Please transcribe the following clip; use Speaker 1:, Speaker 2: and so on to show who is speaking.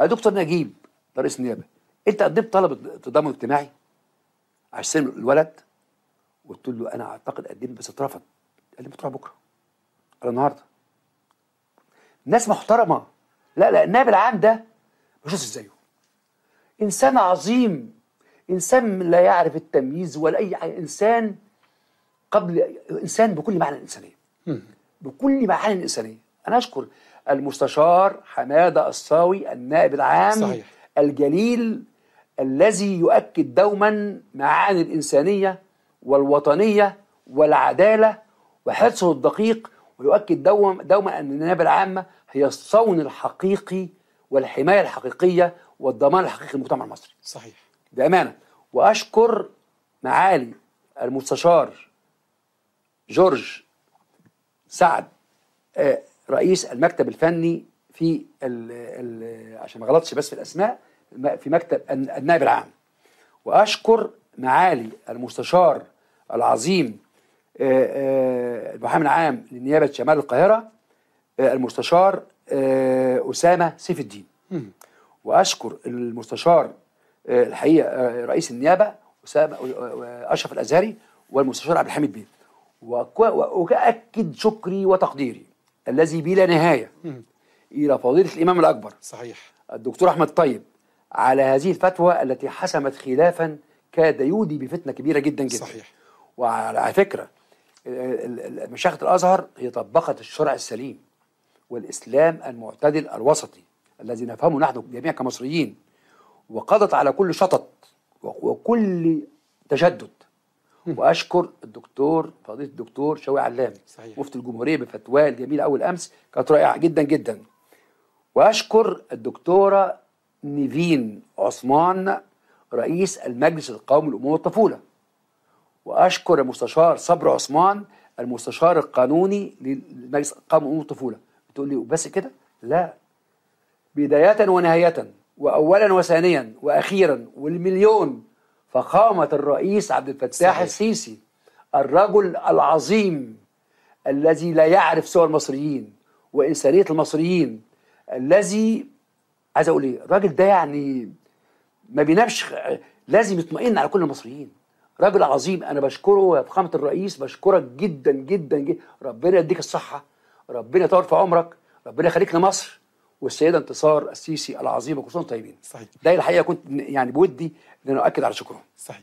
Speaker 1: يا آه، دكتور نجيب رئيس النيابه انت قدمت طلب تضامن اجتماعي عشان الولد قلت له انا اعتقد قدمت إيه بس اترفض قال لي بتروح بكره قال النهارده ناس محترمه لا لا النائب العام ده مش زيه انسان عظيم انسان لا يعرف التمييز ولا اي حاجه انسان قبل انسان بكل معنى الانسانيه بكل معنى الانسانيه انا اشكر المستشار حماده الصاوي النائب العام صحيح. الجليل الذي يؤكد دوما معاني الانسانيه والوطنيه والعداله وحرصه الدقيق ويؤكد دوما دوما ان النائب العامه هي الصون الحقيقي والحمايه الحقيقيه والضمان الحقيقي للمجتمع المصري. صحيح. بامانه واشكر معالي المستشار جورج سعد آه، رئيس المكتب الفني في ال ال عشان ما غلطش بس في الاسماء في مكتب النائب العام واشكر معالي المستشار العظيم المحامي العام لنيابه شمال القاهره المستشار اسامه سيف الدين واشكر المستشار الحقيقه رئيس النيابه اسامه اشرف الازهري والمستشار عبد الحميد بيه واكد شكري وتقديري الذي بلا نهايه الى فضيله الامام الاكبر صحيح الدكتور احمد طيب على هذه الفتوى التي حسمت خلافا كاد يودي بفتنه كبيره جدا جدا صحيح وعلى فكره مشيخة الازهر هي طبقت الشرع السليم والاسلام المعتدل الوسطي الذي نفهمه نحن جميعا كمصريين وقضت على كل شطط وكل تشدد واشكر الدكتور فضيله الدكتور شوقي علام صحيح. مفتي الجمهوريه بفتواه الجميله اول امس كانت رائعه جدا جدا واشكر الدكتوره نيفين عثمان رئيس المجلس القومي للامم والطفوله واشكر المستشار صبر عثمان المستشار القانوني للمجلس القومي للامور الطفوله بتقول لي بس كده لا بدايه ونهايه واولا وثانيا واخيرا والمليون فخامة الرئيس عبد الفتاح السيسي الرجل العظيم الذي لا يعرف سوى المصريين وإنسانية المصريين الذي عايز أقول إيه الراجل ده يعني ما بينامش لازم يطمئن على كل المصريين راجل عظيم انا بشكره يا فخامه الرئيس بشكرك جدا جدا جدا ربنا يديك الصحه ربنا يطول في عمرك ربنا يخليك لمصر والسيده انتصار السيسي العظيمه كلهم طيبين صحيح ده الحقيقه كنت يعني بودي ان اؤكد على شكرهم صحيح